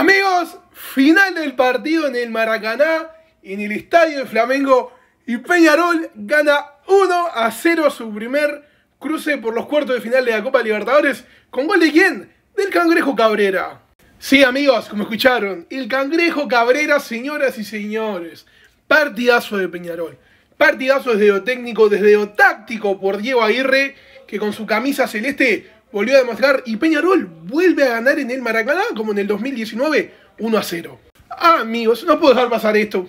Amigos, final del partido en el Maracaná, en el estadio de Flamengo, y Peñarol gana 1 a 0 su primer cruce por los cuartos de final de la Copa Libertadores. ¿Con gol de quién? Del Cangrejo Cabrera. Sí, amigos, como escucharon, el Cangrejo Cabrera, señoras y señores. Partidazo de Peñarol. Partidazo desde lo técnico, desde lo táctico por Diego Aguirre, que con su camisa celeste volvió a demostrar y Peñarol vuelve a ganar en el Maracaná como en el 2019, 1 a 0. Ah, amigos, no puedo dejar pasar esto.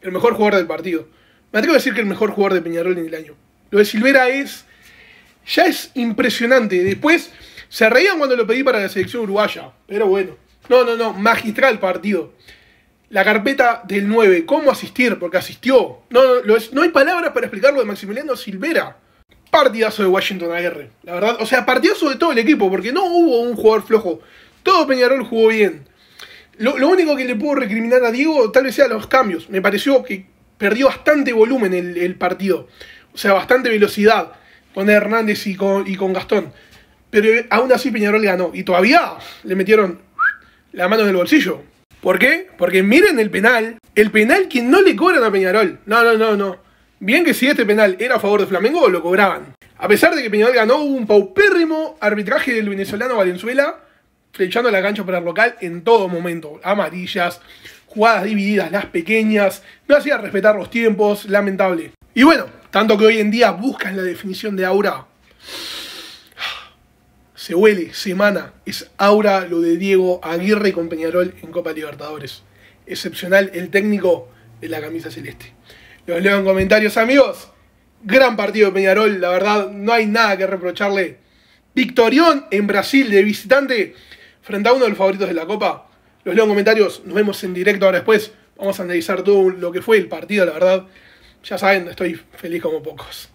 El mejor jugador del partido. Me atrevo a decir que el mejor jugador de Peñarol en el año. Lo de Silvera es. Ya es impresionante. Después se reían cuando lo pedí para la selección uruguaya. Pero bueno. No, no, no. Magistral partido. La carpeta del 9. ¿Cómo asistir? Porque asistió. No, no, no hay palabras para explicarlo de Maximiliano Silvera partidazo de Washington Aguirre. La verdad, o sea, partidazo de todo el equipo, porque no hubo un jugador flojo. Todo Peñarol jugó bien. Lo, único que le puedo recriminar a Diego tal vez sea los cambios. Me pareció que perdió bastante volumen el, partido. O sea, bastante velocidad con Hernández y con, Gastón. Pero aún así Peñarol ganó. Y todavía le metieron la mano en el bolsillo. ¿Por qué? Porque miren el penal. El penal que no le cobran a Peñarol. No, no, no, no. Bien que si este penal era a favor de Flamengo, lo cobraban. A pesar de que Peñarol ganó, hubo un paupérrimo arbitraje del venezolano Valenzuela, flechando la cancha para el local en todo momento. Amarillas, jugadas divididas, las pequeñas, no hacía respetar los tiempos, lamentable. Y bueno, tanto que hoy en día buscan la definición de aura. Se huele, semana, es aura lo de Diego Aguirre con Peñarol en Copa Libertadores. Excepcional el técnico de la camisa celeste. Los leo en comentarios, amigos. Gran partido de Peñarol, la verdad, no hay nada que reprocharle. Victorión en Brasil de visitante frente a uno de los favoritos de la Copa. Los leo en comentarios, nos vemos en directo ahora después. Vamos a analizar todo lo que fue el partido, la verdad. Ya saben, estoy feliz como pocos.